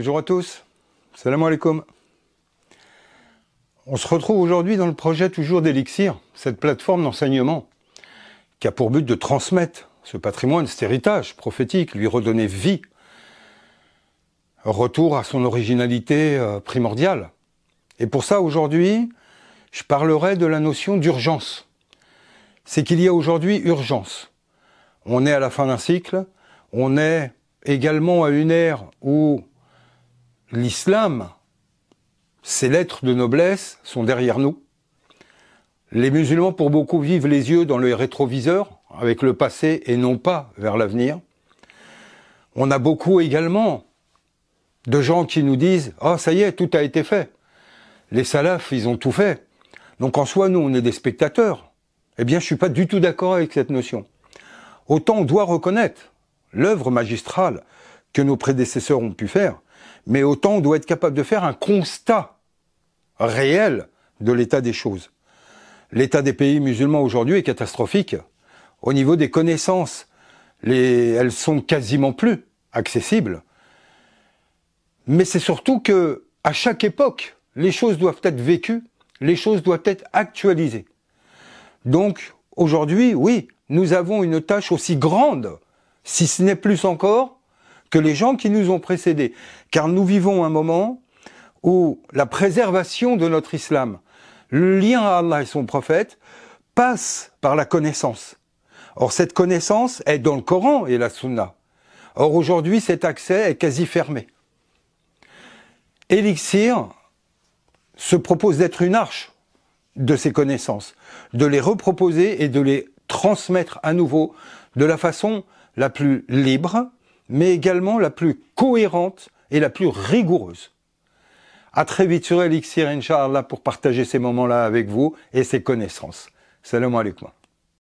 Bonjour à tous, salam alaikum. On se retrouve aujourd'hui dans le projet toujours d'Elixir, cette plateforme d'enseignement qui a pour but de transmettre ce patrimoine, cet héritage prophétique, lui redonner vie, retour à son originalité euh, primordiale. Et pour ça, aujourd'hui, je parlerai de la notion d'urgence. C'est qu'il y a aujourd'hui urgence. On est à la fin d'un cycle, on est également à une ère où l'islam, ses lettres de noblesse sont derrière nous. Les musulmans, pour beaucoup, vivent les yeux dans le rétroviseur, avec le passé et non pas vers l'avenir. On a beaucoup également de gens qui nous disent Ah, oh, ça y est, tout a été fait. Les salafs, ils ont tout fait. Donc en soi, nous, on est des spectateurs. Eh bien, je ne suis pas du tout d'accord avec cette notion. Autant on doit reconnaître l'œuvre magistrale que nos prédécesseurs ont pu faire, mais autant on doit être capable de faire un constat réel de l'état des choses. L'état des pays musulmans aujourd'hui est catastrophique. Au niveau des connaissances, les, elles sont quasiment plus accessibles. Mais c'est surtout que, à chaque époque, les choses doivent être vécues, les choses doivent être actualisées. Donc, aujourd'hui, oui, nous avons une tâche aussi grande, si ce n'est plus encore, que les gens qui nous ont précédés, car nous vivons un moment où la préservation de notre islam, le lien à Allah et son prophète, passe par la connaissance. Or, cette connaissance est dans le Coran et la Sunna. Or, aujourd'hui, cet accès est quasi fermé. Elixir se propose d'être une arche de ces connaissances, de les reproposer et de les transmettre à nouveau de la façon la plus libre, mais également la plus cohérente et la plus rigoureuse. À très vite sur Elixir Inch'Allah pour partager ces moments-là avec vous et ces connaissances. Salam alaikum.